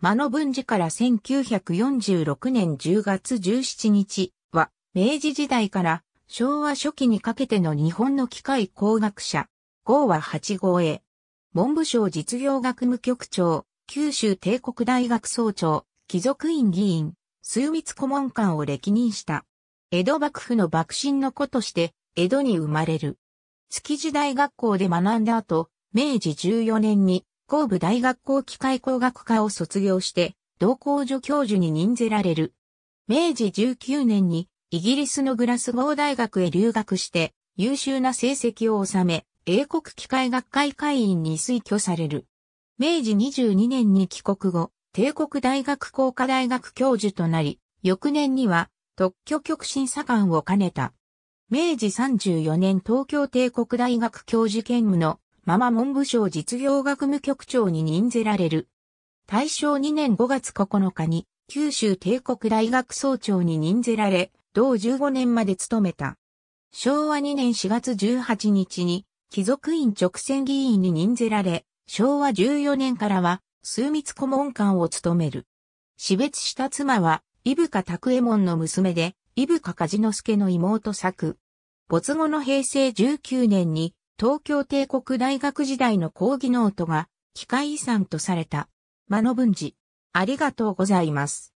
間の文字から1946年10月17日は、明治時代から昭和初期にかけての日本の機械工学者、号は8号へ。文部省実業学務局長、九州帝国大学総長、貴族院議員、数密顧問官を歴任した。江戸幕府の幕臣の子として、江戸に生まれる。築地大学校で学んだ後、明治14年に神部大学校機械工学科を卒業して、同校助教授に任ぜられる。明治19年にイギリスのグラスゴー大学へ留学して優秀な成績を収め、英国機械学会会員に推挙される。明治22年に帰国後、帝国大学工科大学教授となり、翌年には特許局審査官を兼ねた。明治34年東京帝国大学教授兼務のママ文部省実業学務局長に任ぜられる。大正2年5月9日に九州帝国大学総長に任ぜられ、同15年まで務めた。昭和2年4月18日に貴族院直選議員に任ぜられ、昭和14年からは枢密顧問官を務める。死別した妻は、伊深拓右衛門の娘で、伊深梶之助の妹作。没後の平成19年に、東京帝国大学時代の講義ノートが機械遺産とされた。間の文治。ありがとうございます。